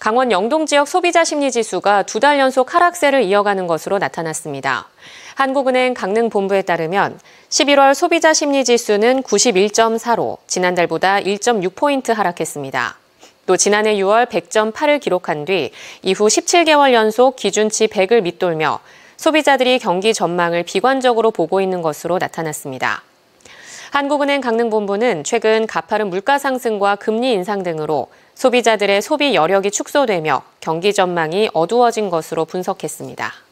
강원 영동 지역 소비자 심리지수가 두 달 연속 하락세를 이어가는 것으로 나타났습니다. 한국은행 강릉 본부에 따르면 11월 소비자 심리지수는 91.4로 지난달보다 1.6포인트 하락했습니다. 또 지난해 6월 100.8을 기록한 뒤 이후 17개월 연속 기준치 100을 밑돌며 소비자들이 경기 전망을 비관적으로 보고 있는 것으로 나타났습니다. 한국은행 강릉본부는 최근 가파른 물가 상승과 금리 인상 등으로 소비자들의 소비 여력이 축소되며 경기 전망이 어두워진 것으로 분석했습니다.